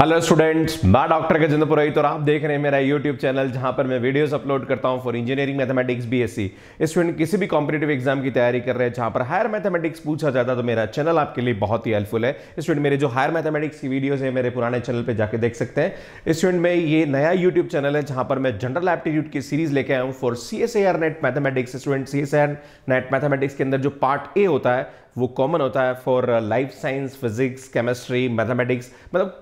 hello students मैं doctor Gajendra Purohit और आप देख रहे हैं मेरा यूट्यूब चैनल जहां पर मैं वीडियोस अपलोड करता हूं for engineering mathematics BSc student किसी भी कॉम्पिटेटिव एग्जाम की तैयारी कर रहे हैं जहां पर हायर मैथमेटिक्स पूछा जाता है तो मेरा चैनल आपके लिए बहुत ही हेल्पफुल है स्टूडेंट मेरे जो हायर मैथमेटिक्स की वीडियोज़ है मेरे पुराने चैनल पर जाकर देख सकते हैं स्टूडेंट में ये नया यूट्यूब चैनल है जहाँ पर मैं जनरल एप्टीट्यूड की सीरीज लेके आया हूँ for C S NET mathematics student C S NET mathematics के अंदर जो पार्ट ए होता है वो कॉमन होता है for life science physics chemistry mathematics मतलब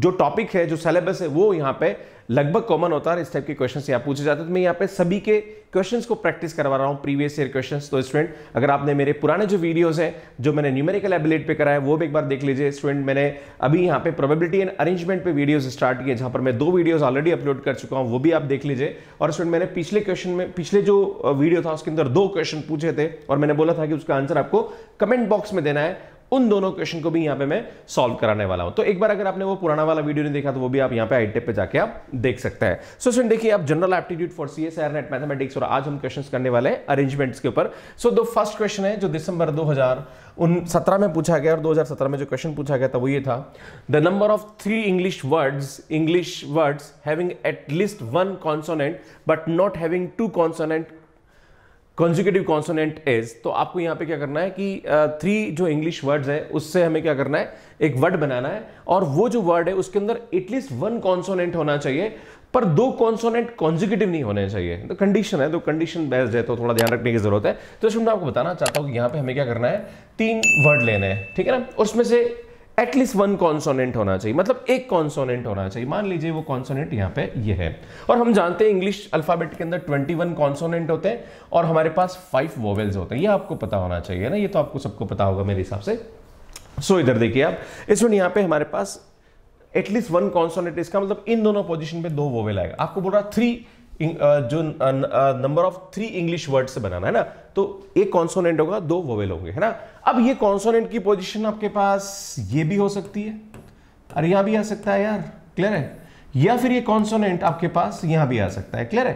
जो टॉपिक है जो सिलेबस है वो यहाँ पे लगभग कॉमन होता है इस टाइप के क्वेश्चंस यहाँ पूछे जाते हैं तो मैं यहाँ पे सभी के क्वेश्चंस को प्रैक्टिस करवा रहा हूँ प्रीवियस ईयर क्वेश्चंस तो स्टूडेंट अगर आपने मेरे पुराने जो वीडियोस हैं जो मैंने न्यूमेरिकल एबिलिट पे कराया है वो भी एक बार देख लीजिए स्टूडेंट मैंने अभी यहाँ पे प्रोबेबिलिटी एंड अरेंजमेंट पे वीडियोज स्टार्ट किए जहाँ पर मैं दो वीडियोज ऑलरेडी अपलोड कर चुका हूँ वो भी आप देख लीजिए और स्टूडेंट मैंने पिछले क्वेश्चन में पिछले जो वीडियो था उसके अंदर दो क्वेश्चन पूछे थे और मैंने बोला था कि उसका आंसर आपको कमेंट बॉक्स में देना है उन दोनों क्वेश्चन को भी यहां पे मैं सॉल्व कराने वाला हूं तो एक बार अगर आपने वो पुराना वाला वीडियो नहीं देखा तो वो भी आप यहां पे आईटेप e पे जाके आप देख सकते हैं सो so, देखिए आप general aptitude for C S R NET mathematics और आज हम क्वेश्चन करने वाले हैं अरेंजमेंट्स के ऊपर सो दो फर्स्ट क्वेश्चन है जो दिसंबर दो उन सत्रह में पूछा गया और 2017 में जो क्वेश्चन पूछा गया था वो ये था the number of three English words English words having at least one consonant but not having two consonant consecutive consonant is तो आपको यहाँ पे क्या करना है कि थ्री uh, जो इंग्लिश वर्ड्स है उससे हमें क्या करना है एक वर्ड बनाना है और वो जो वर्ड है उसके अंदर एटलीस्ट वन कॉन्सोनेंट होना चाहिए पर दो कॉन्सोनेंट कॉन्जिक्यूटिव नहीं होने चाहिए तो कंडीशन है तो कंडीशन बेस्ड है तो थोड़ा ध्यान रखने की जरूरत है तो मैं आपको बताना चाहता हूँ कि यहाँ पे हमें क्या करना है तीन वर्ड लेने हैं ठीक है ना उसमें से एटलीस्ट वन कॉन्सोनेंट होना चाहिए मतलब एक कॉन्सोनेंट होना चाहिए मान लीजिए वो कॉन्सोनेंट यहाँ पे ये है और हम जानते हैं इंग्लिश अल्फाबेट के अंदर ट्वेंटी वन कॉन्सोनेंट होते हैं और हमारे पास फाइव वोवेल्स होते हैं ये आपको पता होना चाहिए ना ये तो आपको सबको पता होगा मेरे हिसाब से सो इधर देखिए आप इस यहाँ पे हमारे पास एटलीस्ट वन कॉन्सोनेंट इसका मतलब इन दोनों पोजिशन पे दो वोवेल आएगा आपको बोल रहा थ्री Uh, जो number of three English word से बनाना है ना तो एक कॉन्सोनेंट होगा दो वोवेल होंगे है ना अब ये कॉन्सोनेंट की पोजिशन आपके पास ये भी हो सकती है और यहां भी आ सकता है यार क्लियर है या फिर ये कॉन्सोनेंट आपके पास यहां भी आ सकता है क्लियर है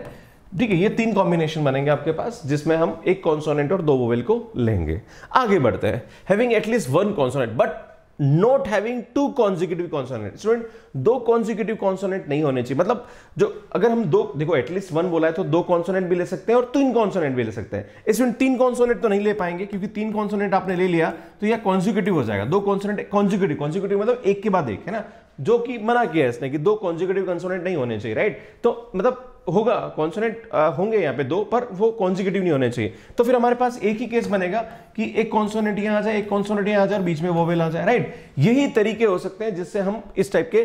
ठीक है ये तीन कॉम्बिनेशन बनेंगे आपके पास जिसमें हम एक कॉन्सोनेंट और दो वोवेल को लेंगे आगे बढ़ते हैं having at least one consonant but not having two consecutive consonant student दो कॉन्जिक्यूटिव कॉन्सोनेंट नहीं होने चाहिए मतलब जो अगर हम दो देखो एटलीस्ट वन बोला है तो दो कॉन्सोनेंट भी ले सकते हैं और तीन कॉन्सोनेंट भी ले सकते हैं स्टूडेंट तीन कॉन्सोनेट तो नहीं ले पाएंगे क्योंकि तीन कॉन्सोनेंट आपने ले लिया तो यह कॉन्जिक्यूटिव हो जाएगा दो कॉन्सोनेंट कॉन्जिक्यूटिव कॉन्जिक्यूटिव मतलब एक के बाद एक है ना जो कि मना किया है इसने कि दो कॉन्जिक्यूटिव कॉन्सोनेंट नहीं होने चाहिए राइट तो मतलब होगा कॉन्सोनेंट होंगे यहाँ पे दो पर वो कॉन्जिकेटिव नहीं होने चाहिए तो फिर हमारे पास एक ही केस बनेगा कि एक कॉन्सोनेट यहाँ आ जाए एक कॉन्सोनेट यहाँ आ जाए और बीच में वोवेल आ जाए राइट यही तरीके हो सकते हैं जिससे हम इस टाइप के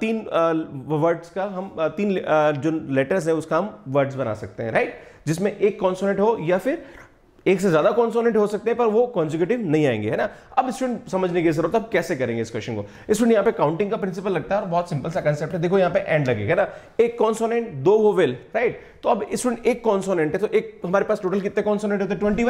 तीन वर्ड्स का हम तीन जो लेटर्स है उसका हम वर्ड्स बना सकते हैं राइट जिसमें एक कॉन्सोनेट हो या फिर एक से ज्यादा कॉन्सोनेंट हो सकते हैं पर वो कॉन्जिकेटिव नहीं आएंगे है ना अब स्टूडेंट समझने की जरूरत है अब कैसे करेंगे इस क्वेश्चन को स्टूडेंट यहाँ पे काउंटिंग का प्रिंसिपल लगता है और बहुत सिंपल सा कंसेप्ट है देखो यहाँ पे एंड लगेगा ना एक कॉन्सोनेंट दो वो विल राइट तो अब स्टूडेंट एक कॉन्सोनेंट है तो एक हमारे पास टोटल कितने कॉन्सोनेंट होते हैं ट्वेंटी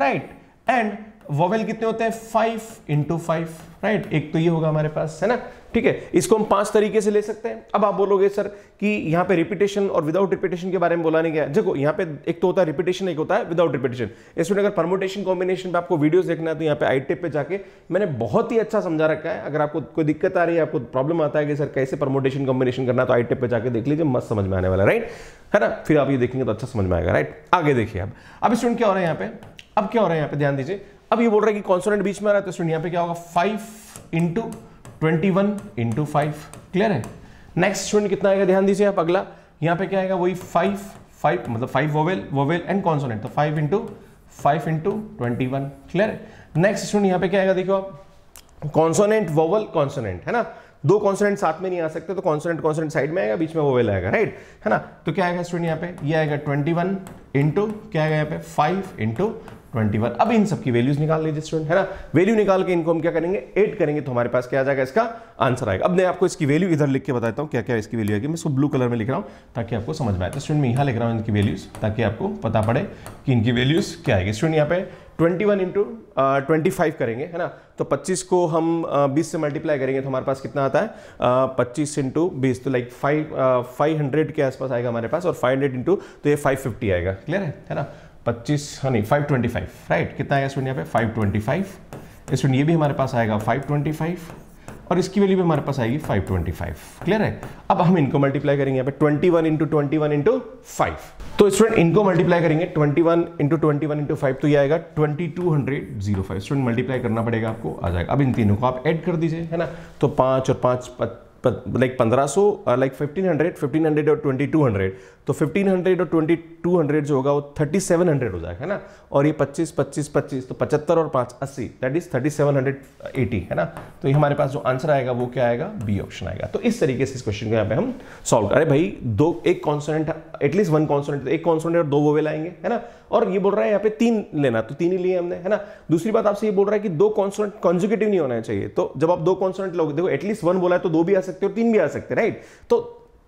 राइट एंड वोवेल कितने होते हैं फाइव इंटू फाइव राइट एक तो ये होगा हमारे पास है ना ठीक है इसको हम पांच तरीके से ले सकते हैं अब आप बोलोगे सर कि यहां पे रिपीटेशन और विदाउट रिपीटेशन के बारे में बोला नहीं गया देखो यहां पे एक तो होता है रिपीटेशन एक होता है विदाउट रिपीटेशन इसमें अगर परमोटेशन कॉम्बिनेशन पे आपको वीडियोस देखना है तो यहाँ पे आई टेप पे जाके मैंने बहुत ही अच्छा समझा रखा है अगर आपको कोई दिक्कत आ रही है आपको प्रॉब्लम आता है कि सर कैसे परमोटेशन कॉम्बिनेशन करना तो आई टेप पे जाकर देख लीजिए मस्त समझ में आने वाला राइट है ना फिर आप ये देखेंगे तो अच्छा समझ में आएगा राइट आगे देखिए अब अब स्टूडेंट क्या हो रहा है यहाँ पे अब क्या हो रहा है यहाँ पे ध्यान दीजिए अब ये बोल रहा है कि कॉन्सोनेंट बीच में आ रहा है तो स्टूडेंट यहाँ पे क्या होगा five into twenty one into five clear है नेक्स्ट स्टूडेंट कितना आएगा ध्यान दीजिए आप अगला यहाँ पे क्या आएगा वही फाइव फाइव मतलब five vowel vowel and consonant तो five into five into twenty one clear है नेक्स्ट स्टूडेंट यहाँ पे क्या आएगा देखो आप कॉन्सोनेंट वोवल कॉन्सोनेंट है ना दो कॉन्सोनेंट साथ में नहीं आ सकते तो कॉन्सोनेंट कॉन्सोनेंट साइड में आएगा बीच में वेल आएगा राइट है ना तो क्या आएगा स्टूडेंट यहाँ पे ये आएगा ट्वेंटी वन इंटू क्या आएगा यहाँ पे फाइव इंटू ट्वेंटी वन अब इन सबकी वैल्यूज निकाल लीजिए स्टूडेंट है ना वैल्यू निकाल के इनको हम क्या करेंगे एड करेंगे तो हमारे पास क्या आ जाएगा इसका आंसर आएगा अब मैं आपको इसकी वैल्यू इधर लिख के बताता हूँ क्या क्या इसकी वैल्यू आएगी मैं इसको ब्लू कलर में लिख रहा हूँ ताकि आपको समझ में आए तो स्टूडेंट मैं यहाँ लिख रहा हूँ इनकी वैल्यूज ताकि आपको पता पड़े कि इनकी वैल्यूज क्या आएगी स्टूडेंट यहाँ पे twenty one into twenty five करेंगे है ना तो पच्चीस को हम uh, से मल्टीप्लाई करेंगे तो हमारे पास कितना आता है पच्चीस इंटू बीस तो लाइक फाइव फाइव हंड्रेड के आसपास आएगा हमारे पास और फाइव हंड्रेड इंटू तो ये फाइव फिफ्टी आएगा क्लियर है है ना नहीं हाँ नहीं फाइव राइट कितना आएगा स्टूडेंट यहाँ पे फाइव ट्वेंटी फाइव स्टूडेंट ये भी हमारे पास आएगा फाइव ट्वेंटी फाइव और इसकी वैल्यू भी हमारे पास आएगी 525 क्लियर है अब हम इनको मल्टीप्लाई करेंगे यहाँ पे 21 one into twenty one into तो स्टूडेंट इनको मल्टीप्लाई करेंगे 21 वन इंटू ट्वेंटी वन तो ये आएगा 2205 स्टूडेंट मल्टीप्लाई करना पड़ेगा आपको आ जाएगा अब इन तीनों को आप ऐड कर दीजिए है ना तो पाँच और पाँच लाइक पंद्रह सौ like fifteen hundred fifteen hundred और ट्वेंटी टू हंड्रेड तो 1500 और 2200 जो होगा वो 3700 हो जाएगा है ना और ये 25 25 25 तो 75 और 5 80 दैट इज 3780 है ना तो ये हमारे पास जो आंसर आएगा वो क्या आएगा बी ऑप्शन आएगा तो इस तरीके से इस क्वेश्चन को यहाँ पे हम सॉल्व अरे भाई दो एक कॉन्सोनेंट एटलीस्ट वन कॉन्सोनेंट एक कॉन्सोनेंट और दो वोवेल आएंगे है ना और ये बोल रहा है यहाँ पे तीन लेना तो तीन ही लिए हमने है ना दूसरी बात आपसे ये बोल रहा है कि दो कॉन्सोनेंट कॉन्जिक्यूटिव नहीं होना चाहिए तो जब आप दो कॉन्सोनेंट लोगे देखो एटलीस्ट वन बोला है तो दो भी आ सकते हो तीन भी आ सकते राइट तो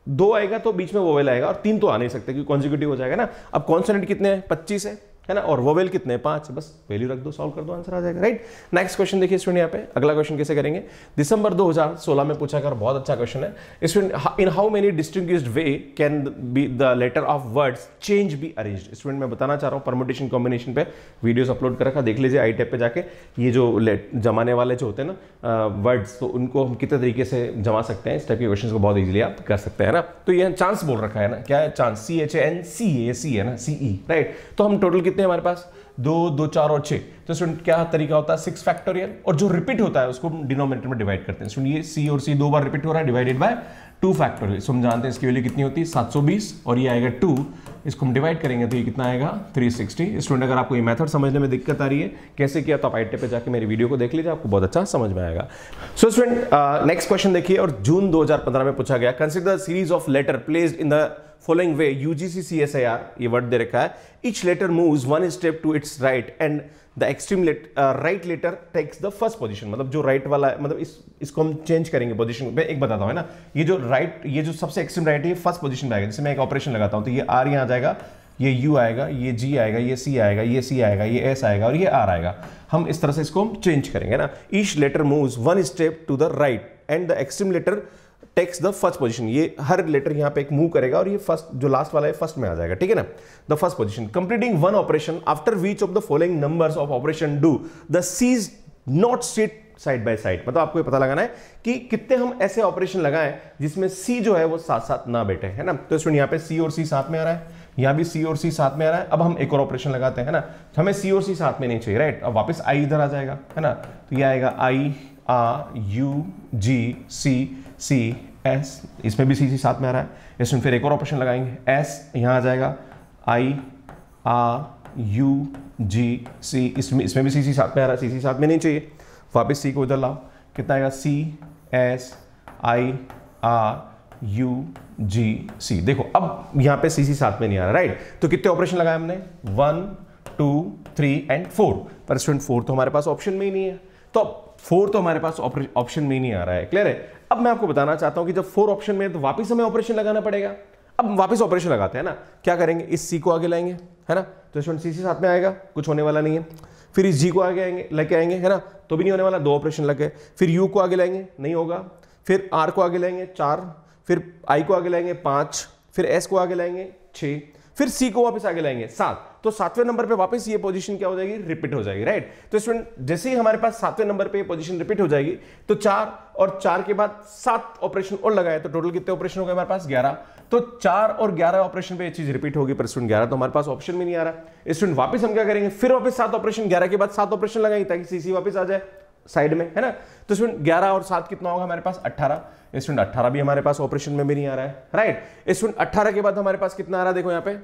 दो आएगा तो बीच में वोवेल आएगा और तीन तो आ नहीं सकते क्योंकि कॉन्जिक्यूटिव हो जाएगा ना अब कॉन्सोनेंट कितने हैं पच्चीस है है ना और वोवेल कितने पांच बस वैल्यू रख दो सॉल्व कर दो आंसर आ जाएगा राइट नेक्स्ट क्वेश्चन देखिए स्टूडेंट यहाँ पे अगला क्वेश्चन कैसे करेंगे दिसंबर 2016 में पूछा कर बहुत अच्छा क्वेश्चन है student in how many distinct way can be the letter of words change be arrange student मैं बताना चाह रहा हूँ परमोटेशन कॉम्बिनेशन पे वीडियोज अपलोड कर रखा देख लीजिए आई टेप पे जाके ये जो जमाने वाले जो होते हैं ना वर्ड्स तो उनको हम कितने तरीके से जमा सकते हैं इस टाइप के क्वेश्चन को बहुत ईजिली आप कर सकते हैं ना तो ये चांस बोल रखा है ना क्या है chance C H N C A C है ना सी ई राइट तो हम टोटल कितने कितने हमारे पास दो दो चार और छः तो स्टूडेंट क्या तरीका होता है सिक्स फैक्टोरियल और जो रिपीट होता है उसको डिनोमिनेटर में डिवाइड करते हैं स्टूडेंट ये सी और सी दो बार रिपीट हो रहा है divided by two factorial so हम जानते हैं इसकी वैल्यू कितनी होती है 720 और ये आएगा टू इसको हम डिवाइड करेंगे तो ये कितना आएगा 360 स्टूडेंट अगर आपको ये मेथड समझने में दिक्कत आ रही है कैसे किया तो आप आइटे e पे जाके मेरी वीडियो को देख लीजिए आपको बहुत अच्छा समझ में आएगा सो स्टूडेंट नेक्स्ट क्वेश्चन देखिए और जून 2015 में पूछा गया consider series of letter placed in the following way UGC CSIR, ये वर्ड दे रखा है each letter moves one step to its right and the extreme let, uh, right letter takes the first position मतलब जो right वाला है मतलब इस इसको हम चेंज करेंगे पोजीशन मैं एक बताता हूँ ना ये जो राइट right, ये जो सबसे एक्सट्रीम राइट है ये फर्स्ट पोजीशन में आएगा जैसे मैं एक ऑपरेशन लगाता हूँ तो ये आर यहाँ आ जाएगा ये यू आएगा ये जी आएगा ये सी आएगा ये सी आएगा ये एस आएगा और ये आर आएगा हम इस तरह से इसको हम चेंज करेंगे ना each letter moves one step to the right and the extreme letter takes the first position ये हर लेटर यहाँ पे एक मूव करेगा और ये फर्स्ट जो लास्ट वाला है फर्स्ट में आ जाएगा ठीक है ना the first position completing one operation after which of the following number of operation do the C's not sit side by side मतलब आपको ये पता लगाना है कि कितने हम ऐसे ऑपरेशन लगाएं जिसमें सी जो है वो साथ साथ ना बैठे है ना तो स्टूडेंट यहाँ पे सी और सी साथ में आ रहा है यहां भी सी और सी साथ में आ रहा है अब हम एक और ऑपरेशन लगाते हैं ना तो हमें सी और सी साथ में नहीं चाहिए राइट अब वापस आई इधर आ जाएगा है ना तो ये आएगा आई आ you G C C S इसमें भी सी सी साथ में आ रहा है इसमें फिर एक और ऑपरेशन लगाएंगे एस यहाँ आ जाएगा आई आर यू जी सी इसमें इसमें भी सी सी साथ में आ रहा है सी सी साथ में नहीं चाहिए वापस सी को उधर लाओ कितना आएगा C S I R U G C देखो अब यहाँ पे सी सी साथ में नहीं आ रहा राइट तो कितने ऑपरेशन लगाए हमने one two three and four पर स्टूडेंट फोर तो हमारे पास ऑप्शन में ही नहीं है तो फोर तो हमारे पास ऑप्शन में ही नहीं आ रहा है क्लियर है अब मैं आपको बताना चाहता हूं कि जब फोर ऑप्शन में है तो वापस हमें ऑपरेशन लगाना पड़ेगा अब वापस ऑपरेशन लगाते हैं ना क्या करेंगे इस सी को आगे लाएंगे है ना तो सी सी साथ में आएगा कुछ होने वाला नहीं है फिर इस जी को आगे आएंगे लेके आएंगे है ना तो भी नहीं होने वाला दो ऑपरेशन लग गए फिर यू को आगे लाएंगे नहीं होगा फिर आर को आगे लाएंगे चार फिर आई को आगे लाएंगे पाँच फिर एस को आगे लाएंगे छः फिर सी को वापस आगे लाएंगे सात तो सातवें नंबर पे वापस ये पोजीशन क्या हो जाएगी रिपीट हो जाएगी राइट तो स्टूडेंट जैसे ही हमारे पास सातवें नंबर पे ये पोजीशन रिपीट हो जाएगी तो चार और चार के बाद सात ऑपरेशन और लगाए तो टोटल कितने ऑपरेशन हो गए हमारे पास ग्यारह तो चार और ग्यारह ऑपरेशन पे ये चीज रिपीट होगी पर स्टूडेंट ग्यारह तो हमारे पास ऑप्शन भी नहीं आ रहा स्टूडेंट वापस हम क्या करेंगे फिर वापस सात ऑपरेशन ग्यारह के बाद सात ऑपरेशन लगाएंगे ताकि सीसी वापस आ जाए साइड में है ना तो स्टूडेंट ग्यारह और सात कितना होगा हमारे पास अट्ठारह स्टूडेंट अट्ठारह भी हमारे पास ऑपरेशन में भी नहीं आ रहा है राइट स्टूडेंट अट्ठारह के बाद हमारे पास कितना आ रहा है देखो यहाँ पे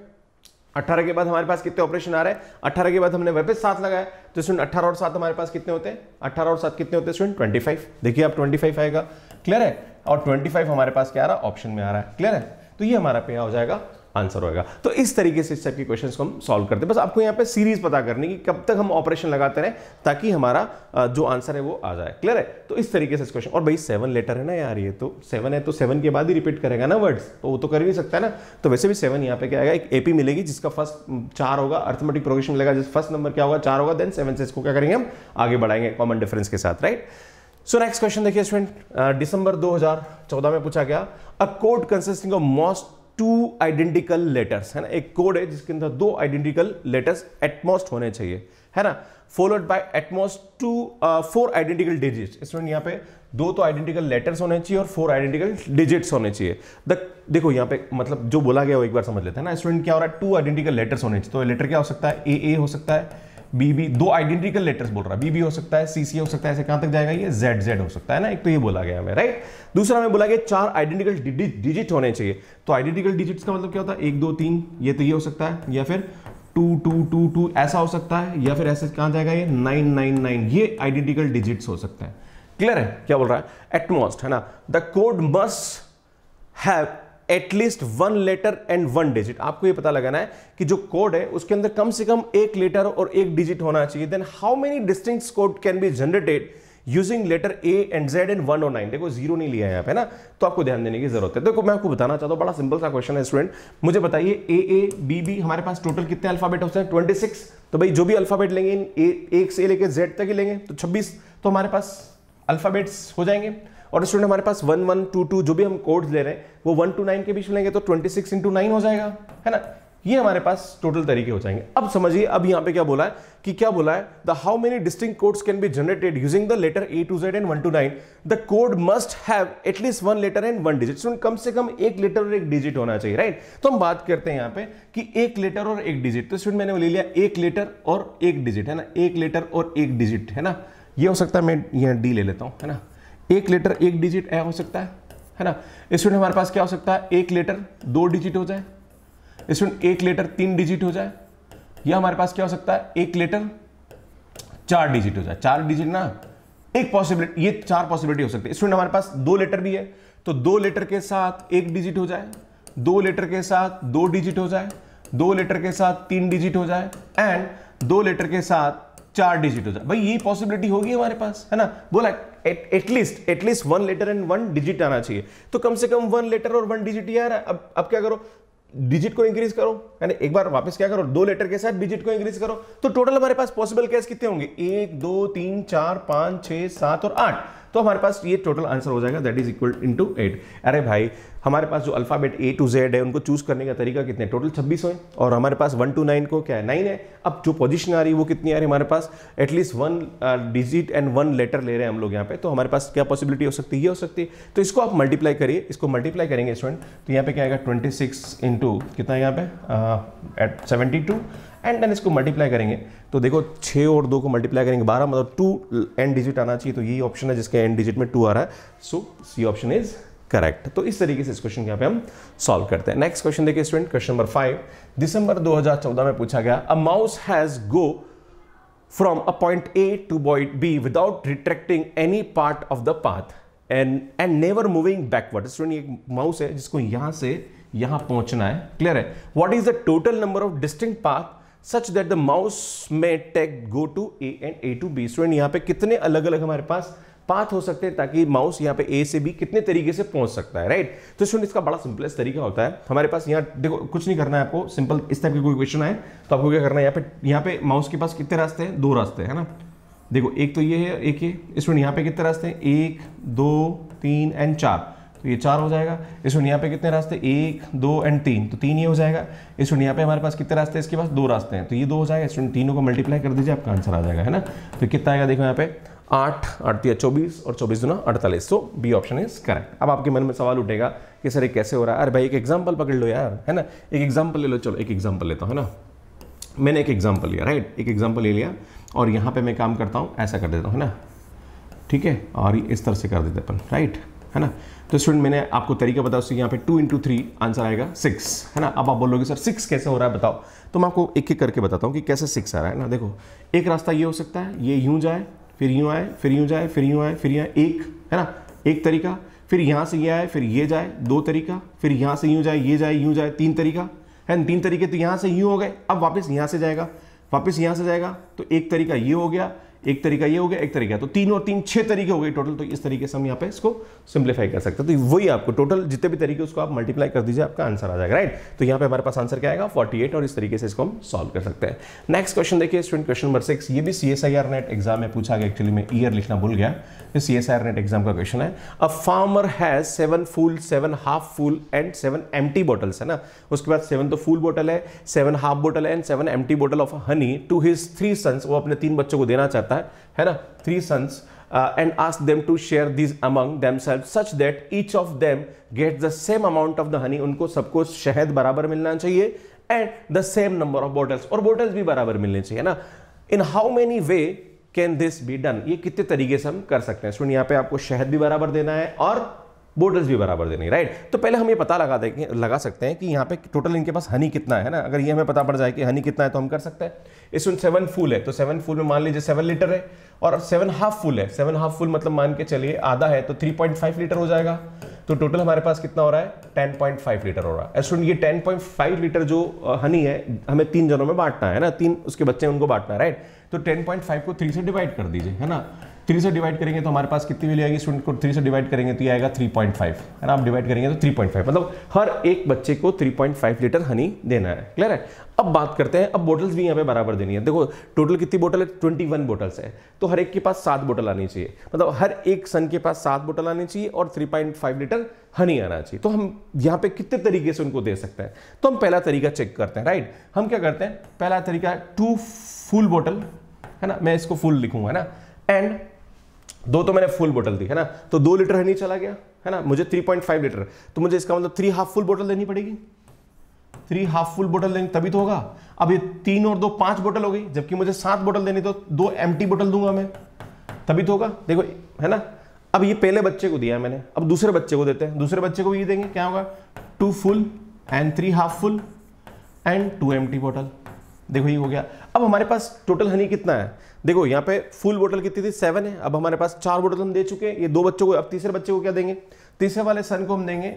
अट्ठारह के बाद हमारे पास कितने ऑपरेशन आ रहे हैं अट्ठारह के बाद हमने वापस सात लगाया तो स्टूडेंट अट्ठारह और सात हमारे पास कितने होते हैं अट्ठारह और सात कितने होते हैं स्टूडेंट ट्वेंटी फाइव देखिए आप ट्वेंटी फाइव आएगा क्लियर है और ट्वेंटी फाइव हमारे पास क्या आ रहा है ऑप्शन में आ रहा है क्लियर है तो ये हमारा पे हो जाएगा आंसर होगा तो इस तरीके से इस टाइप के क्वेश्चन को हम सॉल्व करते हैं बस आपको यहाँ पे सीरीज पता करनी कि कब तक हम ऑपरेशन लगाते रहे ताकि हमारा जो आंसर है वो आ जाए क्लियर है तो इस तरीके से इस क्वेश्चन और भाई सेवन लेटर है ना यार ये तो सेवन है तो सेवन के बाद ही रिपीट करेगा ना वर्ड्स तो वो तो कर ही नहीं सकता ना तो वैसे भी सेवन यहाँ पे क्या आएगा एक एपी मिलेगी जिसका फर्स्ट चार होगा अर्थमेटिक प्रोग्रेशन मिलेगा जिस फर्स्ट नंबर क्या होगा चार होगा देन सेवन से इसको क्या करेंगे हम आगे बढ़ाएंगे कॉमन डिफरेंस के साथ राइट सो नेक्स्ट क्वेश्चन देखिए स्टूडेंट दिसंबर 2014 में पूछा गया a code consisting of most two identical letters है ना एक कोड है जिसके अंदर दो आइडेंटिकल लेटर्स एटमोस्ट होने चाहिए है ना followed by at most two four identical digit student यहाँ पे दो तो आइडेंटिकल लेटर्स होने चाहिए और फोर आइडेंटिकल डिजिट्स होने चाहिए द देखो यहाँ पे मतलब जो बोला गया वो एक बार समझ लेते हैं ना स्टूडेंट क्या हो रहा है टू आइडेंटिकल लेटर्स होने चाहिए तो लेटर क्या हो सकता है ए ए हो सकता है बीबी दो आइडेंटिकल लेटर्स बोल रहा है बीबी हो सकता है सीसी हो सकता है ऐसे कहां तक जाएगा ये जेड जेड हो सकता है ना एक तो ये बोला गया हमें राइट दूसरा हमें बोला गया चार आइडेंटिकल डिजिट होने चाहिए तो आइडेंटिकल डिजिट्स का मतलब क्या होता है एक दो तीन ये तो ये हो सकता है या फिर टू टू टू टू ऐसा हो सकता है या फिर ऐसे कहां जाएगा ये नाइन नाइन नाइन ये आइडेंटिकल डिजिट हो सकता है क्लियर है क्या बोल रहा है एटमोस्ट है ना द कोड मस्ट है at least one letter and one digit आपको ये पता लगाना है कि जो कोड है उसके अंदर कम से कम एक लेटर और एक डिजिट होना चाहिए then how many distinct code can be generated using letter A and Z and one और नाइन देखो जीरो नहीं लिया है यहाँ पे ना तो आपको ध्यान देने की जरूरत है देखो मैं आपको बताना चाहता हूँ बड़ा सिंपल सा क्वेश्चन है स्टूडेंट मुझे बताइए ए ए बी बी हमारे पास टोटल कितने अल्फाबेट होते हैं ट्वेंटी सिक्स तो भाई जो भी अल्फाबेट लेंगे ए एक से लेकर जेड तक ही लेंगे तो छब्बीस तो हमारे पास अल्फाबेट्स हो जाएंगे और स्टूडेंट हमारे पास वन वन टू टू जो भी हम कोड्स ले रहे हैं वो वन टू नाइन के बीच में लेंगे तो ट्वेंटी सिक्स इंटू नाइन हो जाएगा है ना ये हमारे पास टोटल तरीके हो जाएंगे अब समझिए अब यहाँ पे क्या बोला है कि क्या बोला है the how many distinct codes can be generated using the letter A to Z and one to nine the code must have at least one letter and one digit सुन कम से कम एक लेटर और एक डिजिट होना चाहिए राइट तो हम बात करते हैं यहाँ पे कि एक लेटर और एक डिजिट तो स्टूडेंट मैंने ले लिया एक लेटर और एक डिजिट है ना एक लेटर और एक डिजिट है ना ये हो सकता है मैं यहाँ डी ले लेता हूँ है ना एक लेटर एक डिजिट ए हो सकता है है ना स्टूडेंट हमारे पास क्या हो सकता है एक लेटर दो डिजिट हो जाए स्टूडेंट एक लेटर तीन डिजिट हो जाए या हमारे पास क्या हो सकता है एक लेटर चार डिजिट हो जाए चार डिजिट ना एक पॉसिबिलिटी ये चार पॉसिबिलिटी हो सकती है स्टूडेंट हमारे पास दो लेटर भी है तो दो लेटर के साथ एक डिजिट हो जाए दो लेटर के साथ दो डिजिट हो जाए दो लेटर के साथ तीन डिजिट हो जाए एंड दो लेटर के साथ चार डिजिट हो जाए भाई ये पॉसिबिलिटी होगी हमारे पास है ना बोला at least at least one letter and one digit आना चाहिए तो कम से कम वन लेटर और वन डिजिट ही आ रहा है अब अब क्या करो डिजिट को इंक्रीज करो यानी एक बार वापस क्या करो दो लेटर के साथ डिजिट को इंक्रीज करो तो टोटल हमारे पास पॉसिबल केस कितने होंगे एक दो तीन चार पांच छह सात और आठ तो हमारे पास ये टोटल आंसर हो जाएगा that is equal into eight अरे भाई हमारे पास जो अल्फाबेट ए टू जेड है उनको चूज करने का तरीका कितने टोटल छब्बीस हैं और हमारे पास वन टू नाइन को क्या है नाइन है अब जो पोजिशन आ रही है वो कितनी आ रही है हमारे पास at least one digit and one letter ले रहे हैं हम लोग यहाँ पे तो हमारे पास क्या पॉसिबिलिटी हो सकती है ये हो सकती है तो इसको आप मल्टीप्लाई करिए इसको मल्टीप्लाई करेंगे स्टूडेंट तो यहाँ पे क्या आएगा ट्वेंटी सिक्स इंटू कितना यहाँ पे eight seventy two and then इसको मल्टीप्लाई करेंगे तो देखो छः और दो को मल्टीप्लाई करेंगे बारह मतलब टू एंड डिजिट आना चाहिए तो यही ऑप्शन है जिसके एंड डिजिट में टू आ रहा है so C option is correct तो इस तरीके से इस क्वेश्चन के यहाँ पे हम सॉल्व करते हैं नेक्स्ट क्वेश्चन देखिए स्टूडेंट क्वेश्चन नंबर फाइव दिसंबर 2014 में पूछा गया a mouse has go from a point A to point B without retracting any part of the path and and never moving backward student एक mouse है जिसको यहां से यहां पहुंचना है क्लियर है what is the total number of distinct path such that the mouse may take go to A and A to B student यहाँ पे कितने अलग अलग हमारे पास पाथ हो सकते हैं ताकि माउस यहाँ पे ए से बी कितने तरीके से पहुंच सकता है राइट तो स्टूडेंट इसका बड़ा सिंपलेस्ट तरीका होता है हमारे पास यहाँ देखो कुछ नहीं करना है आपको सिंपल इस टाइप के कोई क्वेश्चन आए तो आपको क्या करना है यहाँ पे यहाँ पे माउस के पास कितने रास्ते हैं दो रास्ते हैं ना देखो एक तो ये है एक ये स्टूडेंट यहाँ पे कितने रास्ते हैं एक दो तीन एंड चार तो ये चार हो जाएगा इस यहाँ पे कितने रास्ते एक दो एंड तीन तो तीन ये हो जाएगा इस यहाँ पे हमारे पास कितने रास्ते इसके पास दो रास्ते हैं तो ये दो हो जाएगा स्टूडेंट तीनों को मल्टीप्लाई कर दीजिए आपका आंसर आ जाएगा है ना तो कितना आएगा देखो यहाँ पे आठ अड़तीय चौबीस और चौबीस दुना अड़तालीस तो बी ऑप्शन इज करेक्ट अब आपके मन में सवाल उठेगा कि सर ये कैसे हो रहा है अरे भाई एक एग्जाम्पल पकड़ लो यार है ना एक एग्जाम्पल ले लो चलो एक एग्जाम्पल लेता हूँ है ना मैंने एक एग्जाम्पल लिया राइट एक एग्जाम्पल ले लिया और यहाँ पे मैं काम करता हूँ ऐसा कर देता हूँ है ना ठीक है और इस तरह से कर देते अपन राइट है ना तो स्टूडेंट मैंने आपको तरीका बताया उसके यहाँ पे टू इंटू थ्री आंसर आएगा सिक्स है ना अब आप बोलोगे सर सिक्स कैसे हो रहा है बताओ तो मैं आपको एक एक करके बताता हूँ कि कैसे सिक्स आ रहा है ना देखो एक रास्ता ये हो सकता है ये यूँ जाए फिर यूँ आए फिर यूँ जाए फिर यूँ आए फिर यहाँ एक है ना एक तरीका फिर यहाँ से ये आए फिर ये जाए दो तरीका फिर यहाँ से यूँ जाए ये जाए यूँ जाए तीन तरीका है ना तीन तरीके तो यहाँ से यूँ हो गए अब वापस यहाँ से जाएगा वापस यहाँ से जाएगा तो एक तरीका ये हो गया एक तरीका ये हो गया एक तरीका तो तीन और तीन छह तरीके हो गए टोटल तो इस तरीके से हम यहाँ पे इसको सिंप्लीफाई कर सकते हैं तो वही आपको टोटल जितने भी तरीके उसको आप मल्टीप्लाई कर दीजिए आपका आंसर आ जाएगा राइट तो यहाँ पे हमारे पास आंसर क्या आएगा 48 और इस तरीके से इसको हम सॉल्व कर सकते हैं नेक्स्ट क्वेश्चन देखिए स्टूडेंट क्वेश्चन नंबर सिक्स ये भी C S I R NET exam में पूछा गया एक्चुअली मैं ईयर लिखना भूल गया C S I R NET exam का क्वेश्चन है a farmer has seven full seven half full and seven एम बॉटल्स है ना उसके बाद सेवन तो फुल बॉटल है सेवन हाफ बॉटल है एंड सेवन एम bottle of honey to his three sons वो अपने तीन बच्चों को देना चाहता है जाता है है ना three sons and ask them to share this among themselves such that each of them get the same amount of the honey उनको सबको शहद बराबर मिलना चाहिए and the same number of bottles और बॉटल्स भी बराबर मिलने चाहिए ना in how many ways can this be done ये कितने तरीके से हम कर सकते हैं सुन यहाँ पे आपको शहद भी बराबर देना है और बोर्डर्स भी बराबर देनी राइट तो पहले हम ये पता लगा देंगे लगा सकते हैं कि यहाँ पे टोटल इनके पास हनी कितना है ना अगर ये हमें पता पड़ जाए कि हनी कितना है तो हम कर सकते हैं इसमें सेवन फूल है तो सेवन फूल में मान लीजिए सेवन लीटर है और सेवन हाफ फूल है सेवन हाफ फूल मतलब मान के चलिए आधा है तो थ्री पॉइंट फाइव लीटर हो जाएगा तो टोटल हमारे पास कितना हो रहा है टेन पॉइंट फाइव लीटर हो रहा है स्टूडेंट ये टेन पॉइंट फाइव लीटर जो हनी है हमें तीन जनों में बांटना है ना तीन उसके बच्चे उनको बांटना है राइट तो टेन पॉइंट फाइव को थ्री से डिवाइड कर दीजिए है ना थ्री से डिवाइड करेंगे तो हमारे पास कितनी वैल्यू आएगी स्टूडेंट को थ्री से डिवाइड करेंगे तो ये आएगा थ्री पॉइंट फाइव है ना आप डिवाइड करेंगे तो थ्री पॉइंट फाइव मतलब हर एक बच्चे को three point five litre honey देना है क्लियर है अब बात करते हैं अब बोटल्स भी यहाँ पे बराबर देनी है देखो टोटल कितनी बोटल है ट्वेंटी वन बोटल्स है तो हर एक के पास सात बोटल आनी चाहिए मतलब हर एक सन के पास सात बोटल आनी चाहिए और three point five litre honey आना चाहिए तो हम यहाँ पे कितने तरीके से उनको दे सकते हैं तो हम पहला तरीका चेक करते हैं राइट हम क्या करते हैं पहला तरीका टू फुल बोटल है ना मैं इसको फुल लिखूंगा ना एंड दो तो मैंने फुल बोतल दी है ना तो दो लीटर है नहीं चला गया है ना मुझे थ्री पॉइंट फाइव लीटर तो मुझे इसका मतलब थ्री हाफ फुल बोतल देनी पड़ेगी थ्री हाफ फुल बोतल देंगे तभी तो होगा अब ये तीन और दो पांच बोतल हो गई जबकि मुझे सात बोतल देनी तो दो एम बोटल दूंगा मैं तभी तो होगा देखो है ना अब ये पहले बच्चे को दिया है मैंने अब दूसरे बच्चे को देते हैं दूसरे बच्चे को ये देंगे क्या होगा two full and three half full and two एम बोटल देखो ये हो गया अब हमारे पास टोटल हनी कितना है देखो यहाँ पे फुल बोतल कितनी थी सेवन है अब हमारे पास चार बोतल हम दे चुके हैं ये दो बच्चों को अब तीसरे बच्चे को क्या देंगे तीसरे वाले सन को हम देंगे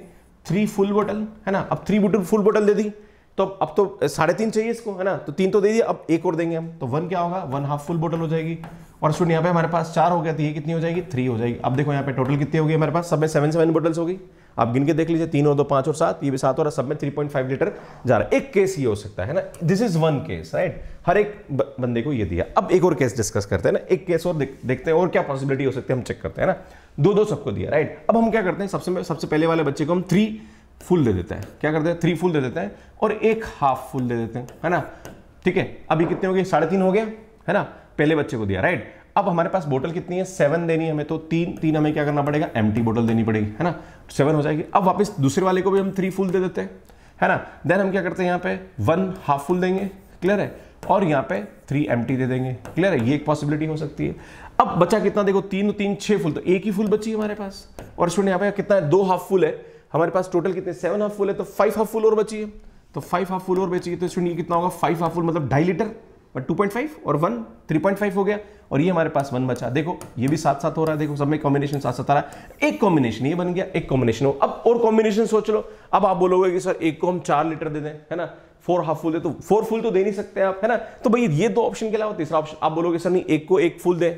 थ्री फुल बोतल है ना अब थ्री बोटल फुल बोटल दे दी तो अब तो साढ़े तीन चाहिए इसको है ना तो तीन तो दे दिए अब एक और देंगे हम तो वन क्या होगा वन हाफ फुल बोटल हो जाएगी और स्टूडेंट यहाँ पे हमारे पास चार हो गया तो ये कितनी हो जाएगी थ्री हो जाएगी अब देखो यहाँ पे टोटल कितनी होगी हमारे पास सब में सेवन सेवन बोटल्स होगी आप गिन के देख लीजिए तीन और दो पांच और सात ये भी सात और सब में थ्री पॉइंट फाइव लीटर जा रहा है एक केस ये हो सकता है ना this is one case right हर एक बंदे को ये दिया अब एक और केस डिस्कस करते हैं ना एक केस और देख, देखते हैं और क्या पॉसिबिलिटी हो सकती है हम चेक करते हैं ना दो दो सबको दिया राइट अब हम क्या करते हैं सबसे सबसे पहले वाले बच्चे को हम थ्री फुल दे देते हैं क्या करते हैं थ्री फुल दे देते हैं और एक हाफ फुल दे देते हैं है ना ठीक है अभी कितने हो गए साढ़े तीन हो गया है ना पहले बच्चे को दिया राइट अब हमारे पास बोतल कितनी है सेवन देनी है हमें तो तीन तीन हमें क्या करना पड़ेगा एम बोतल देनी पड़ेगी है ना सेवन हो जाएगी अब वापस दूसरे वाले को भी हम थ्री फुल दे देते हैं है ना देन हम क्या करते हैं यहाँ पे वन हाफ फुल देंगे क्लियर है और यहाँ पे थ्री एम दे देंगे क्लियर है ये एक पॉसिबिलिटी हो सकती है अब बचा कितना देखो तीन तीन छः फुल तो एक ही फुल बची हमारे पास और स्टूडेंट यहाँ पे कितना है दो हाफ फुल है हमारे पास टोटल कितने सेवन हाफ फुल है तो फाइव हाफ फुल और बची है तो फाइव हाफ फुल और बची है तो स्टूडेंट ये कितना होगा फाइव हाफ फुल मतलब ढाई लीटर पॉइंट फाइव और वन थ्री हो गया और ये हमारे पास वन बचा देखो ये भी साथ साथ हो रहा है देखो सब में कॉम्बिनेशन साथ साथ आ रहा है एक कॉम्बिनेशन ये बन गया एक कॉम्बिनेशन हो अब और कॉम्बिनेशन सोच लो अब आप बोलोगे कि सर एक को हम चार लीटर दे दें है ना फोर हाफ फुल दे तो फोर फुल तो दे नहीं सकते आप है ना तो भाई ये दो ऑप्शन के अलावा तीसरा ऑप्शन आप बोलोगे सर नहीं एक को एक फुल दे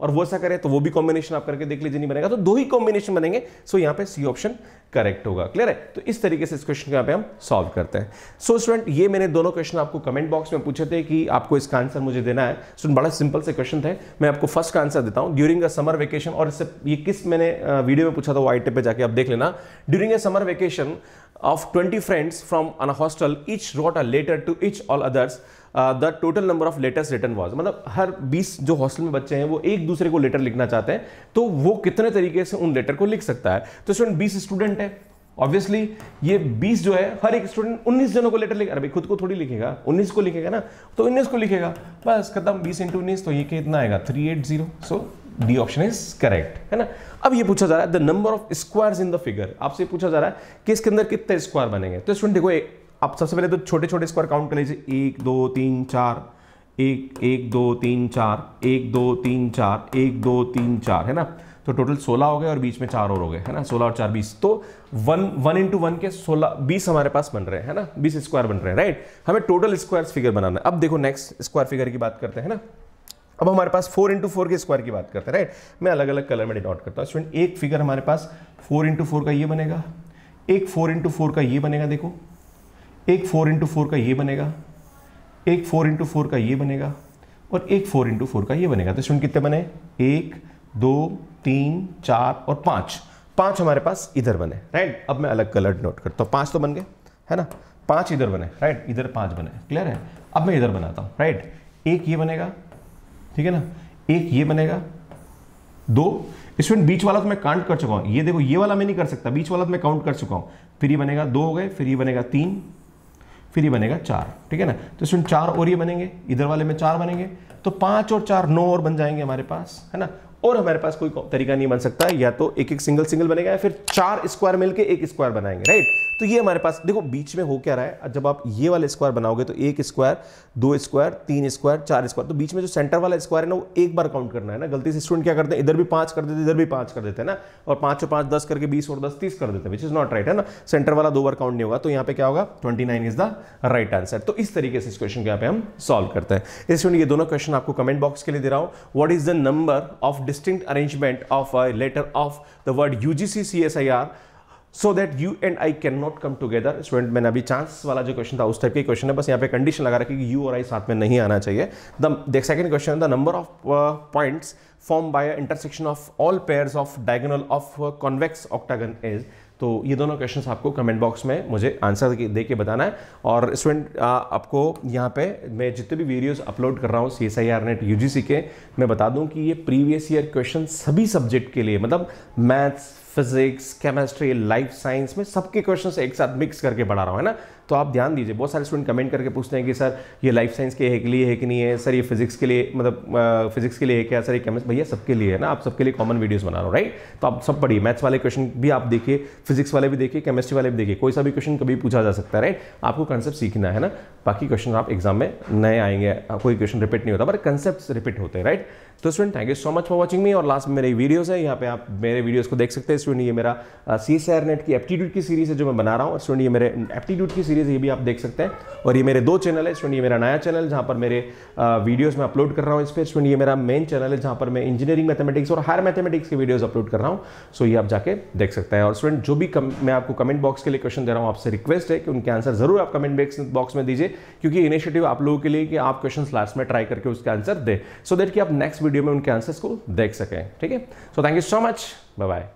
और वो ऐसा करें तो वो भी कॉम्बिनेशन आप करके देख लीजिए नहीं बनेगा तो दो ही कॉम्बिनेशन बनेंगे सो यहाँ पे सी ऑप्शन करेक्ट होगा क्लियर है तो इस तरीके से इस क्वेश्चन यहाँ पे हम सॉल्व करते हैं सो so, स्टूडेंट ये मैंने दोनों क्वेश्चन आपको कमेंट बॉक्स में पूछे थे कि आपको इसका आंसर मुझे देना है सो बड़ा सिंपल से क्वेश्चन थे मैं आपको फर्स्ट का आंसर देता हूँ ड्यूरिंग अ समर वेकेशन और इससे ये किस मैंने वीडियो में पूछा था वो आई पे जाके आप देख लेना during a summer vacation of twenty friends from an hostel each wrote a letter to each all others the total number of letters return was मतलब हर 20 जो हॉस्टल में बच्चे हैं वो एक दूसरे को लेटर लिखना चाहते हैं तो वो कितने तरीके से उन लेटर को लिख सकता है तो स्टूडेंट बीस स्टूडेंट है ऑब्वियसली ये 20 जो है हर एक स्टूडेंट 19 जनों को लेटर लिखेगा अरे खुद को थोड़ी लिखेगा 19 को लिखेगा ना तो 19 को लिखेगा बस खत्म 20 इंटू उन्नीस तो ये कितना आएगा 380 so D option is correct है ना अब ये पूछा जा रहा है the number of squares in the figure आपसे पूछा जा रहा है कि इसके अंदर कितने स्क्वायर बनेंगे तो स्टूडेंट देखो आप सबसे पहले तो छोटे छोटे स्क्वायर काउंट कर लीजिए एक दो तीन चार एक एक दो तीन चार एक दो तीन चार एक दो तीन चार है ना तो टोटल सोलह हो गए और बीच में चार और हो गए है ना सोलह और चार बीस तो वन वन इंटू वन के सोलह बीस हमारे पास बन रहे हैं है ना बीस स्क्वायर बन रहे हैं राइट हमें टोटल स्क्वायर फिगर बनाना है अब देखो नेक्स्ट स्क्वायर फिगर की बात करते हैं ना अब हमारे पास फोर इंटू फोर के स्क्वायर की बात करते हैं राइट मैं अलग अलग कलर में डिनोट करता हूँ स्टूडेंट एक फिगर हमारे पास फोर इंटू फोर का ये बनेगा एक फोर इंटू फोर का ये बनेगा देखो एक फोर इंटू फोर का ये बनेगा एक फोर इंटू फोर का ये बनेगा और एक फोर इंटू फोर का ये बनेगा तो स्टूडेंट कितने बने एक दो तीन चार और पाँच पाँच हमारे पास इधर बने राइट अब मैं अलग कलर नोट करता हूँ पाँच तो बन गए है ना पाँच इधर बने राइट इधर पाँच बने क्लियर है अब मैं इधर बनाता हूँ राइट एक ये बनेगा ठीक है ना एक ये बनेगा दो स्टूडेंट बीच वाला तो मैं काउंट कर चुका हूँ ये देखो ये वाला मैं नहीं कर सकता बीच वाला तो मैं काउंट कर चुका हूँ फिर ये बनेगा दो हो गए फिर ये बनेगा तीन फिर ये बनेगा चार ठीक है ना तो स्टूडेंट चार और ये बनेंगे इधर वाले में चार बनेंगे तो पांच और चार नौ और बन जाएंगे हमारे पास है ना और हमारे पास कोई तरीका नहीं बन सकता या तो एक एक सिंगल सिंगल बनेगा या फिर चार स्क्वायर मिलके एक स्क्वायर बनाएंगे राइट तो ये हमारे पास देखो बीच में हो क्या रहा है जब आप ये वाला स्क्वायर बनाओगे तो एक स्क्वायर दो स्क्वायर तीन स्क्वायर चार स्क्वायर तो बीच में जो सेंटर वाला स्क्वायर है ना वो एक बार काउंट करना है ना गलती से स्टूडेंट क्या करते हैं इधर भी पांच कर देते इधर भी पांच कर देते हैं ना और पांच और पांच दस करके बीस और दस तीस कर देते विच इज़ नॉट राइट है ना सेंटर वाला दो बार काउंट नहीं होगा तो यहाँ पे क्या होगा twenty nine is the right answer तो इस तरीके से इस क्वेश्चन को यहाँ पे हम सॉल्व करते हैं स्टूडेंट ये दोनों क्वेश्चन आपको कमेंट बॉक्स के लिए दे रहा हूँ what is the number of distinct arrangement of letter of the word U G C C S I R so that U and I can not come together student मैंने अभी chance वाला जो question था उस type के question है बस यहाँ पे कंडीशन लगा रखी कि यू और आई साथ में नहीं आना चाहिए the second question the number of points form by intersection of all pairs of diagonal of convex octagon is तो ये दोनों क्वेश्चन आपको कमेंट बॉक्स में मुझे आंसर दे के बताना है और स्टूडेंट uh, आपको यहाँ पे मैं जितने भी वीडियोस अपलोड कर रहा हूँ C S I R NET U G C के मैं बता दूँ कि ये प्रीवियस ईयर क्वेश्चन सभी सब्जेक्ट के लिए मतलब maths physics chemistry life science में सबके क्वेश्चन एक साथ मिक्स करके पढ़ा रहा हूँ है ना तो आप ध्यान दीजिए बहुत सारे स्टूडेंट कमेंट करके पूछते हैं कि सर ये लाइफ साइंस के है के लिए है कि नहीं है सर ये फिजिक्स के लिए मतलब फिजिक्स के लिए है क्या सर ये केमिस्ट भैया सबके लिए है ना आप सबके लिए कॉमन वीडियोस बना रहा हूँ राइट तो आप सब पढ़िए मैथ्स वाले क्वेश्चन भी आप देखिए फिजिक्स वाले भी देखिए केमिस्ट्री वाले भी देखिए कोई सा भी क्वेश्चन कभी पूछा जा सकता है राइट आपको कंसेप्ट सीखना है ना बाकी क्वेश्चन आप एग्जाम में नए आएंगे कोई क्वेश्चन रिपीट नहीं होता पर कंसेप्ट रिपीट होते हैं राइट तो student thank you so much for watching me और लास्ट में मेरे वीडियोस है यहाँ पे आप मेरे वीडियोस को देख सकते हैं स्टूडेंट ये मेरा सी सी आर नेट की एप्टीट्यूड की सीरीज है जो मैं बना रहा हूँ स्टूडेंट ये मेरे एप्टीट्यूड की सीरीज सीरीज़ ये भी आप देख सकते हैं और ये मेरे दो चैनल है स्टूडेंट ये मेरा नया चैनल जहाँ पर मेरे वीडियोस में अपलोड कर रहा हूँ इस पर स्टूडेंट ये मेरा मेन चैनल है जहाँ पर मैं इंजीनियरिंग मैथमेटिक्स और हायर मैथमेटिक्स की वीडियोज़ अपलोड कर रहा हूँ सो ये आप जाके देख सकते हैं और स्टूडेंट जो भी मैं आपको कमेंट बॉक्स के लिए क्वेश्चन दे रहा हूँ आपसे रिक्वेस्ट है कि उनके आंसर जरूर आप कमेंट बॉक्स में दीजिए क्योंकि इनिशिएटिव आप लोगों के लिए कि आप क्वेश्चन लास्ट में ट्राई करके उसके आंसर दे सो देट कि आप नेक्स्ट वीडियो में उनके आंसर्स को देख सकें ठीक है so thank you so much bye bye